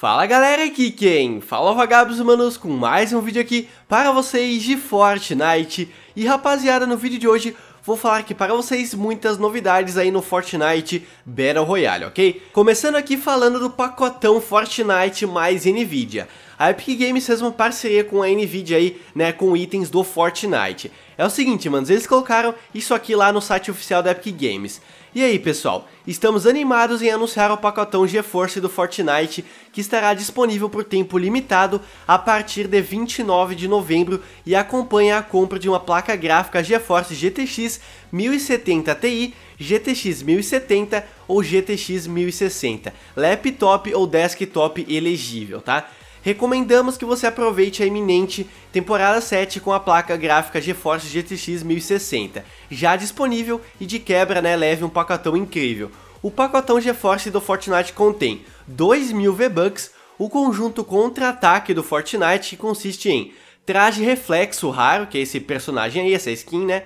Fala galera, aqui quem? Fala vagabos humanos com mais um vídeo aqui para vocês de Fortnite E rapaziada, no vídeo de hoje vou falar aqui para vocês muitas novidades aí no Fortnite Battle Royale, ok? Começando aqui falando do pacotão Fortnite mais Nvidia a Epic Games fez uma parceria com a Nvidia aí, né, com itens do Fortnite. É o seguinte, mano, eles colocaram isso aqui lá no site oficial da Epic Games. E aí, pessoal, estamos animados em anunciar o pacotão GeForce do Fortnite, que estará disponível por tempo limitado a partir de 29 de novembro e acompanha a compra de uma placa gráfica GeForce GTX 1070 Ti, GTX 1070 ou GTX 1060, laptop ou desktop elegível, tá? recomendamos que você aproveite a iminente temporada 7 com a placa gráfica GeForce GTX 1060, já disponível e de quebra né, leve um pacotão incrível. O pacotão GeForce do Fortnite contém 2.000 V-Bucks, o conjunto contra-ataque do Fortnite que consiste em traje reflexo raro, que é esse personagem aí, essa skin, né?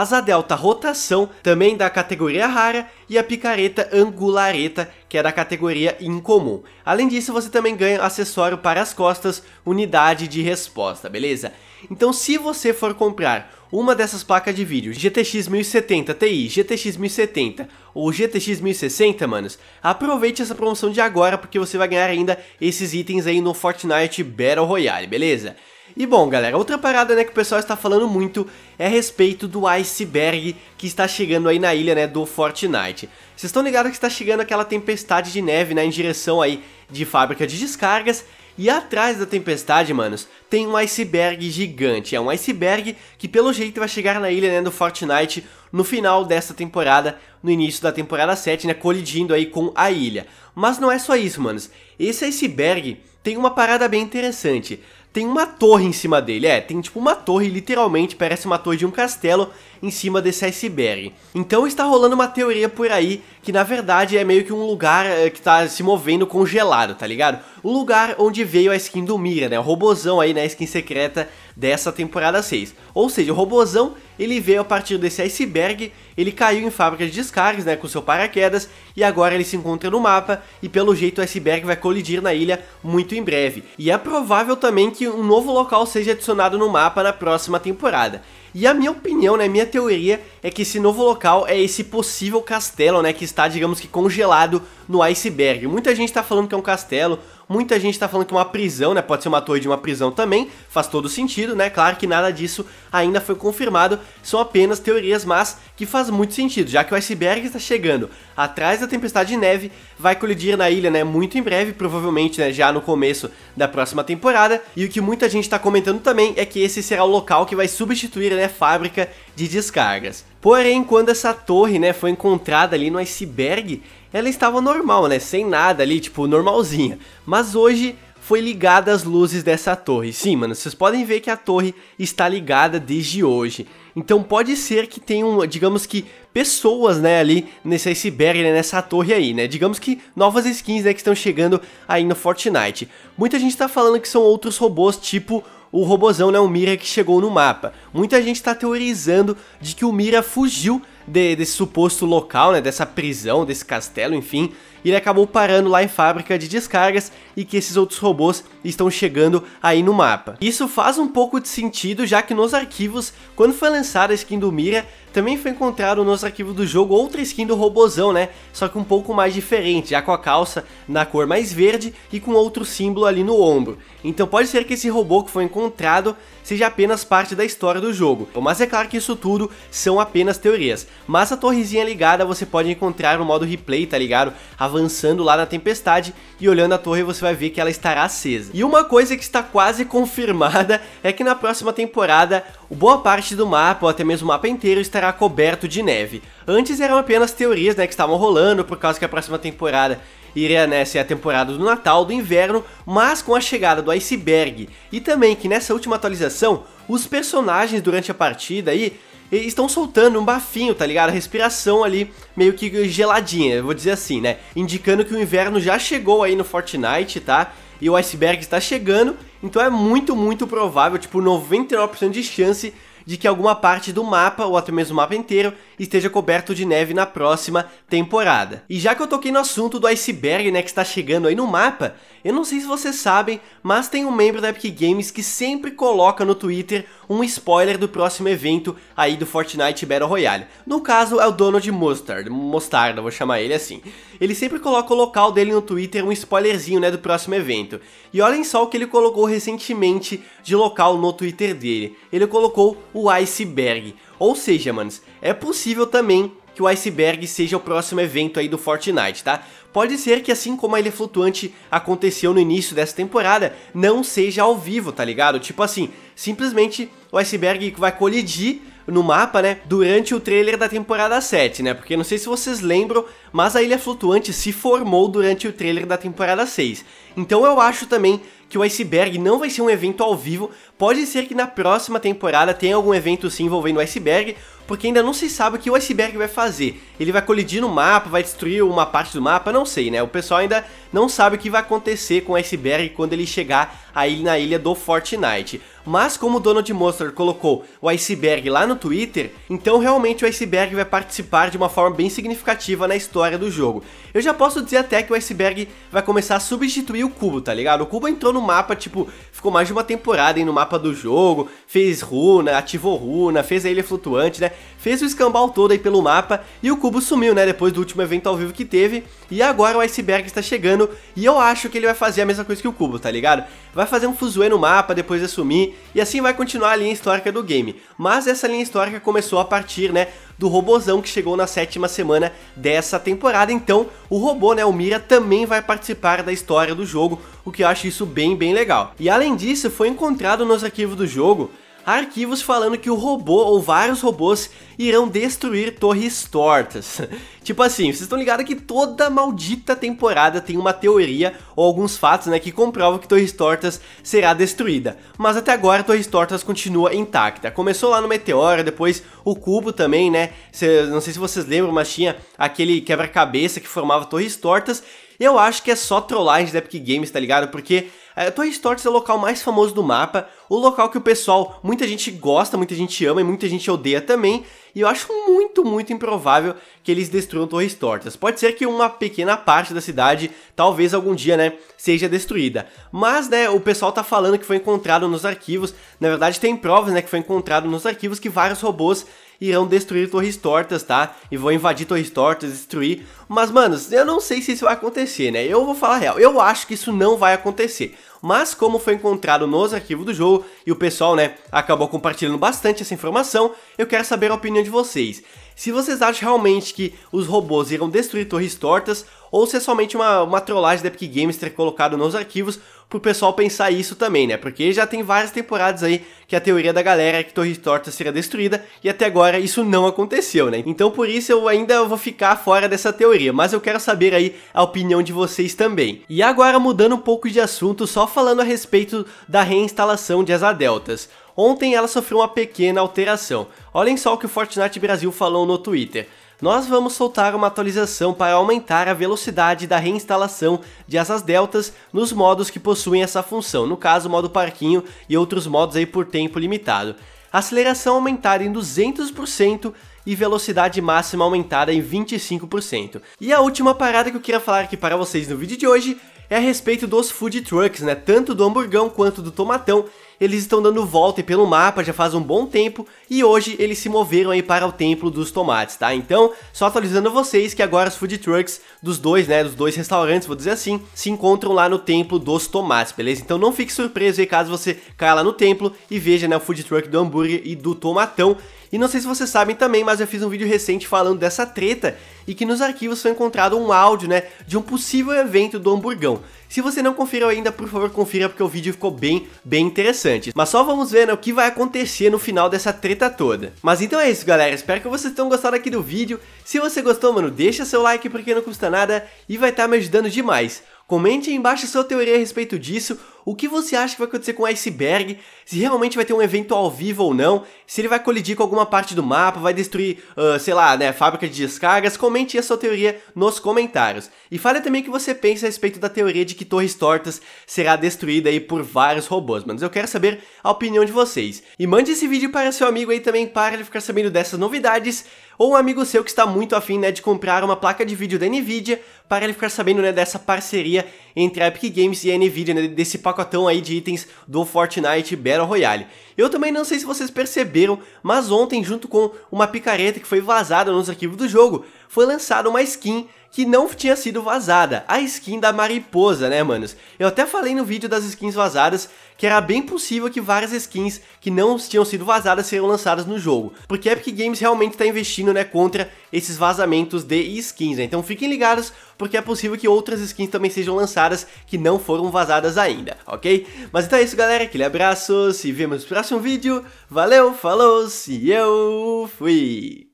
asa delta rotação, também da categoria rara, e a picareta angulareta, que é da categoria incomum. Além disso, você também ganha acessório para as costas, unidade de resposta, beleza? Então se você for comprar uma dessas placas de vídeo, GTX 1070 Ti, GTX 1070 ou GTX 1060, manos, aproveite essa promoção de agora porque você vai ganhar ainda esses itens aí no Fortnite Battle Royale, beleza? E bom, galera, outra parada, né, que o pessoal está falando muito é a respeito do iceberg que está chegando aí na ilha, né, do Fortnite. Vocês estão ligados que está chegando aquela tempestade de neve, né, em direção aí de fábrica de descargas, e atrás da tempestade, manos, tem um iceberg gigante. É um iceberg que pelo jeito vai chegar na ilha, né, do Fortnite no final dessa temporada, no início da temporada 7, né, colidindo aí com a ilha. Mas não é só isso, manos. Esse iceberg tem uma parada bem interessante. Tem uma torre em cima dele, é, tem tipo uma torre, literalmente, parece uma torre de um castelo, em cima desse iceberg. Então está rolando uma teoria por aí que na verdade é meio que um lugar eh, que está se movendo congelado, tá ligado? O lugar onde veio a skin do Mira, né? O robozão aí, né? skin secreta dessa temporada 6. Ou seja, o robozão, ele veio a partir desse iceberg, ele caiu em fábrica de descargas, né, com seu paraquedas, e agora ele se encontra no mapa, e pelo jeito o iceberg vai colidir na ilha muito em breve. E é provável também que um novo local seja adicionado no mapa na próxima temporada. E a minha opinião, né, minha teoria é que esse novo local é esse possível castelo, né, que está, digamos que, congelado no iceberg. Muita gente está falando que é um castelo, muita gente está falando que é uma prisão, né, pode ser uma torre de uma prisão também, faz todo sentido, né, claro que nada disso ainda foi confirmado, são apenas teorias, mas que faz muito sentido, já que o iceberg está chegando atrás da tempestade de neve, vai colidir na ilha, né, muito em breve, provavelmente, né, já no começo da próxima temporada, e o que muita gente está comentando também é que esse será o local que vai substituir, né, a fábrica de descargas. Porém, quando essa torre, né, foi encontrada ali no iceberg, ela estava normal, né, sem nada ali, tipo, normalzinha. Mas hoje foi ligada as luzes dessa torre. Sim, mano, vocês podem ver que a torre está ligada desde hoje. Então pode ser que tenham, digamos que, pessoas, né, ali nesse iceberg, né, nessa torre aí, né? Digamos que novas skins, né, que estão chegando aí no Fortnite. Muita gente tá falando que são outros robôs, tipo o robozão, né, o Mira que chegou no mapa. Muita gente está teorizando de que o Mira fugiu de, desse suposto local, né, dessa prisão, desse castelo, enfim, e ele acabou parando lá em fábrica de descargas e que esses outros robôs estão chegando aí no mapa. Isso faz um pouco de sentido, já que nos arquivos, quando foi lançada a skin do Mira, também foi encontrado nos arquivos do jogo outra skin do robozão, né? Só que um pouco mais diferente, já com a calça na cor mais verde e com outro símbolo ali no ombro. Então pode ser que esse robô que foi encontrado seja apenas parte da história do jogo. Mas é claro que isso tudo são apenas teorias. Mas a torrezinha ligada você pode encontrar no modo replay, tá ligado? Avançando lá na tempestade e olhando a torre você vai ver que ela estará acesa. E uma coisa que está quase confirmada é que na próxima temporada boa parte do mapa, ou até mesmo o mapa inteiro, estará coberto de neve. Antes eram apenas teorias né, que estavam rolando por causa que a próxima temporada iria né, ser a temporada do Natal, do inverno, mas com a chegada do iceberg. E também que nessa última atualização, os personagens durante a partida aí estão soltando um bafinho, tá ligado? A respiração ali meio que geladinha, vou dizer assim, né? Indicando que o inverno já chegou aí no Fortnite, tá? E o iceberg está chegando, então é muito, muito provável, tipo 99% de chance de que alguma parte do mapa, ou até mesmo o mapa inteiro, esteja coberto de neve na próxima temporada. E já que eu toquei no assunto do iceberg, né, que está chegando aí no mapa, eu não sei se vocês sabem, mas tem um membro da Epic Games que sempre coloca no Twitter um spoiler do próximo evento aí do Fortnite Battle Royale. No caso, é o Donald Mustard, Mostarda, vou chamar ele assim. Ele sempre coloca o local dele no Twitter, um spoilerzinho, né, do próximo evento. E olhem só o que ele colocou recentemente de local no Twitter dele. Ele colocou o Iceberg. Ou seja, manos, é possível também que o Iceberg seja o próximo evento aí do Fortnite, tá? Pode ser que assim como a Ilha Flutuante aconteceu no início dessa temporada, não seja ao vivo, tá ligado? Tipo assim, simplesmente o Iceberg vai colidir no mapa, né, durante o trailer da temporada 7, né, porque não sei se vocês lembram, mas a Ilha Flutuante se formou durante o trailer da temporada 6, então eu acho também que o Iceberg não vai ser um evento ao vivo, pode ser que na próxima temporada tenha algum evento sim envolvendo o Iceberg, porque ainda não se sabe o que o iceberg vai fazer. Ele vai colidir no mapa, vai destruir uma parte do mapa, não sei, né? O pessoal ainda não sabe o que vai acontecer com o iceberg quando ele chegar aí na ilha do Fortnite. Mas como o Donald Monster colocou o iceberg lá no Twitter, então realmente o iceberg vai participar de uma forma bem significativa na história do jogo. Eu já posso dizer até que o iceberg vai começar a substituir o cubo, tá ligado? O cubo entrou no mapa, tipo, ficou mais de uma temporada aí no mapa do jogo, fez runa, ativou runa, fez a ilha flutuante, né? fez o escambau todo aí pelo mapa e o cubo sumiu, né, depois do último evento ao vivo que teve, e agora o iceberg está chegando e eu acho que ele vai fazer a mesma coisa que o cubo, tá ligado? Vai fazer um fuzuê no mapa, depois de sumir, e assim vai continuar a linha histórica do game. Mas essa linha histórica começou a partir, né, do robozão que chegou na sétima semana dessa temporada, então o robô, né, o Mira, também vai participar da história do jogo, o que eu acho isso bem, bem legal. E além disso, foi encontrado nos arquivos do jogo arquivos falando que o robô ou vários robôs irão destruir torres tortas. tipo assim, vocês estão ligados que toda maldita temporada tem uma teoria ou alguns fatos, né, que comprovam que torres tortas será destruída. Mas até agora torres tortas continua intacta. Começou lá no meteoro, depois o cubo também, né? Cê, não sei se vocês lembram, mas tinha aquele quebra-cabeça que formava torres tortas. Eu acho que é só trollagem da Epic Games, tá ligado? Porque é, a Torre Stortas é o local mais famoso do mapa, o local que o pessoal, muita gente gosta, muita gente ama e muita gente odeia também, e eu acho muito, muito improvável que eles destruam Torres Tortas. Pode ser que uma pequena parte da cidade, talvez algum dia, né, seja destruída. Mas, né, o pessoal tá falando que foi encontrado nos arquivos, na verdade tem provas, né, que foi encontrado nos arquivos que vários robôs irão destruir torres tortas, tá? E vão invadir torres tortas, destruir. Mas, manos, eu não sei se isso vai acontecer, né? Eu vou falar real. Eu acho que isso não vai acontecer. Mas como foi encontrado nos arquivos do jogo e o pessoal, né, acabou compartilhando bastante essa informação, eu quero saber a opinião de vocês. Se vocês acham realmente que os robôs irão destruir torres tortas ou se é somente uma, uma trollagem da Epic Games ter colocado nos arquivos pro pessoal pensar isso também, né? Porque já tem várias temporadas aí que a teoria da galera é que Torre Torta seria destruída e até agora isso não aconteceu, né? Então por isso eu ainda vou ficar fora dessa teoria, mas eu quero saber aí a opinião de vocês também. E agora mudando um pouco de assunto, só falando a respeito da reinstalação de Asa Deltas. Ontem ela sofreu uma pequena alteração. Olhem só o que o Fortnite Brasil falou no Twitter nós vamos soltar uma atualização para aumentar a velocidade da reinstalação de asas deltas nos modos que possuem essa função, no caso o modo parquinho e outros modos aí por tempo limitado. Aceleração aumentada em 200% e velocidade máxima aumentada em 25%. E a última parada que eu queria falar aqui para vocês no vídeo de hoje é a respeito dos food trucks, né? Tanto do hamburgão quanto do tomatão, eles estão dando volta pelo mapa já faz um bom tempo e hoje eles se moveram aí para o Templo dos Tomates, tá? Então, só atualizando vocês que agora os food trucks dos dois, né, dos dois restaurantes, vou dizer assim, se encontram lá no Templo dos Tomates, beleza? Então não fique surpreso aí caso você caia lá no templo e veja, né, o food truck do hambúrguer e do tomatão. E não sei se vocês sabem também, mas eu fiz um vídeo recente falando dessa treta e que nos arquivos foi encontrado um áudio, né, de um possível evento do Hamburgão. Se você não conferiu ainda, por favor, confira porque o vídeo ficou bem, bem interessante. Mas só vamos ver né, o que vai acontecer no final dessa treta toda. Mas então é isso, galera. Espero que vocês tenham gostado aqui do vídeo. Se você gostou, mano, deixa seu like porque não custa nada e vai estar tá me ajudando demais. Comente aí embaixo a sua teoria a respeito disso, o que você acha que vai acontecer com o iceberg? Se realmente vai ter um evento ao vivo ou não? Se ele vai colidir com alguma parte do mapa, vai destruir, uh, sei lá, né, fábrica de descargas? Comente a sua teoria nos comentários. E fale também o que você pensa a respeito da teoria de que Torres Tortas será destruída aí por vários robôs, mano. Eu quero saber a opinião de vocês. E mande esse vídeo para seu amigo aí também para ele ficar sabendo dessas novidades ou um amigo seu que está muito afim né, de comprar uma placa de vídeo da Nvidia para ele ficar sabendo né, dessa parceria entre a Epic Games e a Nvidia, né, desse pacote pacotão aí de itens do Fortnite Battle Royale. Eu também não sei se vocês perceberam, mas ontem, junto com uma picareta que foi vazada nos arquivos do jogo, foi lançada uma skin que não tinha sido vazada, a skin da mariposa, né, manos? Eu até falei no vídeo das skins vazadas que era bem possível que várias skins que não tinham sido vazadas seriam lançadas no jogo, porque a Epic Games realmente está investindo, né, contra esses vazamentos de skins, né? Então fiquem ligados, porque é possível que outras skins também sejam lançadas que não foram vazadas ainda, ok? Mas então é isso, galera, aquele abraço, se vemos no próximo vídeo, valeu, falou, se eu fui!